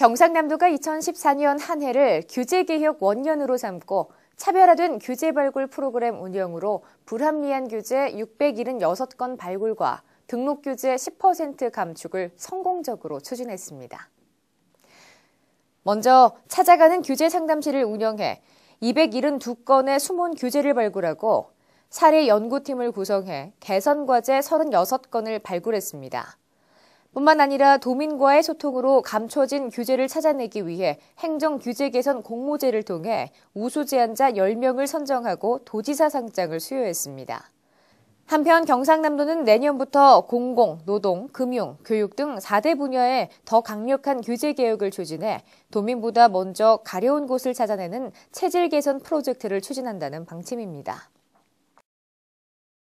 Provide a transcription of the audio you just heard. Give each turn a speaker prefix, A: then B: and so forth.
A: 경상남도가 2014년 한 해를 규제개혁 원년으로 삼고 차별화된 규제 발굴 프로그램 운영으로 불합리한 규제 676건 발굴과 등록 규제 10% 감축을 성공적으로 추진했습니다. 먼저 찾아가는 규제 상담실을 운영해 272건의 숨은 규제를 발굴하고 사례 연구팀을 구성해 개선 과제 36건을 발굴했습니다. 뿐만 아니라 도민과의 소통으로 감춰진 규제를 찾아내기 위해 행정규제 개선 공모제를 통해 우수 제안자 10명을 선정하고 도지사 상장을 수여했습니다. 한편 경상남도는 내년부터 공공, 노동, 금융, 교육 등 4대 분야에 더 강력한 규제 개혁을 추진해 도민보다 먼저 가려운 곳을 찾아내는 체질 개선 프로젝트를 추진한다는 방침입니다.